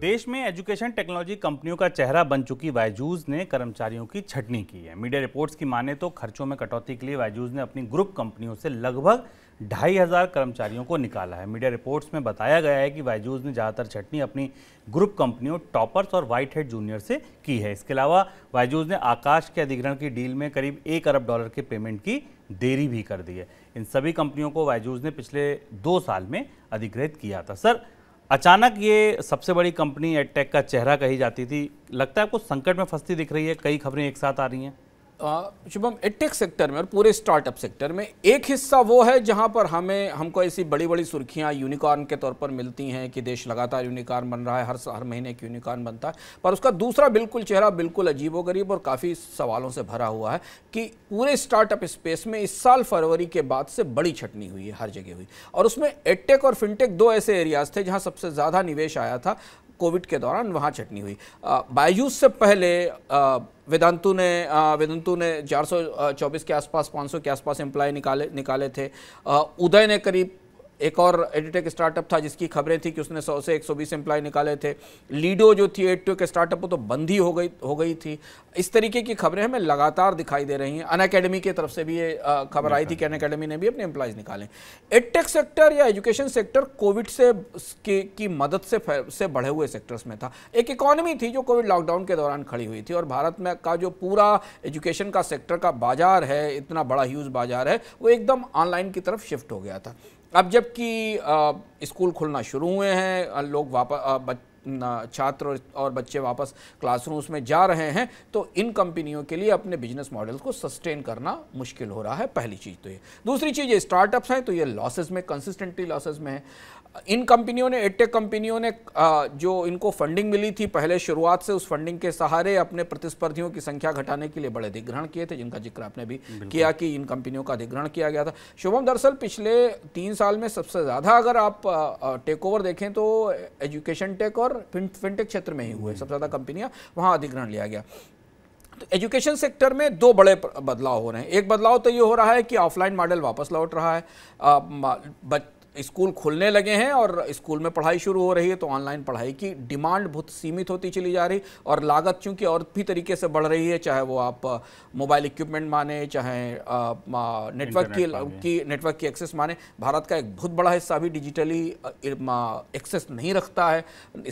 देश में education technology कंपनियों का चेहरा बन चुकी वायजूज ने कर्मचारियों की छटनी की है मीडिया रिपोर्ट्स की माने तो खर्चों में कटौती के लिए वायजूज ने अपनी ग्रुप कंपनियों से लगभग ढाई हज़ार कर्मचारियों को निकाला है मीडिया रिपोर्ट्स में बताया गया है कि वायजूज ने ज़्यादातर छटनी अपनी ग्रुप कंपनियों टॉपर्स और व्हाइट हेड जूनियर से की है इसके अलावा वायजूज ने आकाश के अधिग्रहण की डील में करीब एक अरब डॉलर के पेमेंट की देरी भी कर दी है इन सभी कंपनियों को वायजूज ने पिछले दो साल में अधिग्रहित किया था सर अचानक ये सबसे बड़ी कंपनी एडटेक का चेहरा कही जाती थी लगता है आपको संकट में फंसती दिख रही है कई खबरें एक साथ आ रही हैं शुभम एडटेक सेक्टर में और पूरे स्टार्टअप सेक्टर में एक हिस्सा वो है जहां पर हमें हमको ऐसी बड़ी बड़ी सुर्खियां यूनिकॉर्न के तौर पर मिलती हैं कि देश लगातार यूनिकॉर्न बन रहा है हर हर महीने एक यूनिकॉर्न बनता है पर उसका दूसरा बिल्कुल चेहरा बिल्कुल अजीबोगरीब और काफ़ी सवालों से भरा हुआ है कि पूरे स्टार्टअप स्पेस में इस साल फरवरी के बाद से बड़ी छटनी हुई है हर जगह हुई और उसमें एटेक और फिनटेक दो ऐसे एरियाज थे जहाँ सबसे ज़्यादा निवेश आया था कोविड के दौरान वहाँ चटनी हुई बायजूस से पहले वेदांतु ने वेदांतु ने 424 के आसपास 500 के आसपास एम्प्लॉय निकाले निकाले थे उदय ने करीब एक और एडिटेक स्टार्टअप था जिसकी खबरें थी कि उसने 100 से 120 एम्प्लॉय निकाले थे लीडो जो थी एडटेक स्टार्टअप वो तो बंद ही हो गई हो गई थी इस तरीके की खबरें हमें लगातार दिखाई दे रही हैं अन अकेडमी की तरफ से भी ये खबर आई थी कि अन अकेडमी ने भी अपने एम्प्लॉयज़ निकाले एडटेक सेक्टर या एजुकेशन सेक्टर कोविड से की, की मदद से से बढ़े हुए सेक्टर्स में था एक इकोनॉमी थी जो कोविड लॉकडाउन के दौरान खड़ी हुई थी और भारत में का जो पूरा एजुकेशन का सेक्टर का बाजार है इतना बड़ा ह्यूज बाजार है वो एकदम ऑनलाइन की तरफ शिफ्ट हो गया था अब जबकि स्कूल खुलना शुरू हुए हैं लोग वापस छात्र और बच्चे वापस क्लासरूम्स में जा रहे हैं तो इन कंपनियों के लिए अपने बिजनेस मॉडल्स को सस्टेन करना मुश्किल हो रहा है पहली चीज़ तो ये दूसरी चीज़ ये स्टार्टअप्स हैं तो ये लॉसेज में कंसिस्टेंटली लॉसेज में है इन कंपनियों ने एटेक कंपनियों ने जो इनको फंडिंग मिली थी पहले शुरुआत से उस फंडिंग के सहारे अपने प्रतिस्पर्धियों की संख्या घटाने के लिए बड़े अधिग्रहण किए थे जिनका जिक्र आपने भी किया कि इन कंपनियों का अधिग्रहण किया गया था शुभम दरअसल पिछले तीन साल में सबसे ज़्यादा अगर आप टेक ओवर देखें तो एजुकेशन टेक और और फिनटेक क्षेत्र में ही हुए सबसे ज़्यादा कंपनियां वहां अधिग्रहण लिया गया तो एजुकेशन सेक्टर में दो बड़े बदलाव हो रहे हैं एक बदलाव तो ये हो रहा है कि ऑफलाइन मॉडल वापस लौट रहा है आ, स्कूल खुलने लगे हैं और स्कूल में पढ़ाई शुरू हो रही है तो ऑनलाइन पढ़ाई की डिमांड बहुत सीमित होती चली जा रही और लागत चूंकि और भी तरीके से बढ़ रही है चाहे वो आप मोबाइल इक्विपमेंट माने चाहे नेटवर्क की, की नेटवर्क की एक्सेस माने भारत का एक बहुत बड़ा हिस्सा भी डिजिटली एक्सेस नहीं रखता है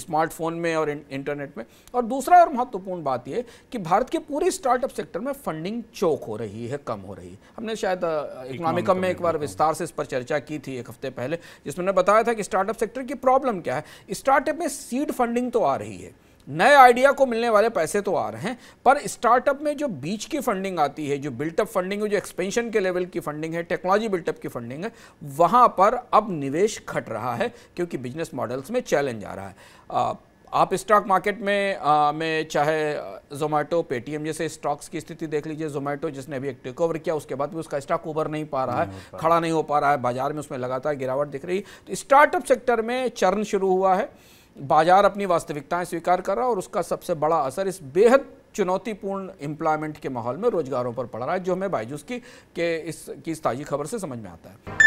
स्मार्टफोन में और इंटरनेट में और दूसरा और महत्वपूर्ण बात यह कि भारत के पूरे स्टार्टअप सेक्टर में फंडिंग चौक हो रही है कम हो रही है हमने शायद इकोनॉमिकम में एक बार विस्तार से इस पर चर्चा की थी एक हफ्ते पहले पहले जिसमें मैंने बताया था कि स्टार्टअप सेक्टर की प्रॉब्लम क्या है स्टार्टअप में सीड फंडिंग तो आ रही है नए आइडिया को मिलने वाले पैसे तो आ रहे हैं पर स्टार्टअप में जो बीच की फंडिंग आती है जो बिल्टअप फंडिंग है जो एक्सपेंशन के लेवल की फंडिंग है टेक्नोलॉजी बिल्टअप की फंडिंग है वहाँ पर अब निवेश घट रहा है क्योंकि बिजनेस मॉडल्स में चैलेंज आ रहा है आ, आप स्टॉक मार्केट में आ, में चाहे जोमेटो पेटीएम जैसे स्टॉक्स की स्थिति देख लीजिए जोमेटो जिसने अभी एक टेक ओवर किया उसके बाद भी उसका स्टॉक उभर नहीं पा रहा है खड़ा नहीं हो पा रहा है बाजार में उसमें लगातार गिरावट दिख रही तो स्टार्टअप सेक्टर में चरण शुरू हुआ है बाजार अपनी वास्तविकताएं स्वीकार कर रहा है और उसका सबसे बड़ा असर इस बेहद चुनौतीपूर्ण एम्प्लॉयमेंट के माहौल में रोजगारों पर पड़ रहा है जो हमें बायजूस की के इस की ताज़ी खबर से समझ में आता है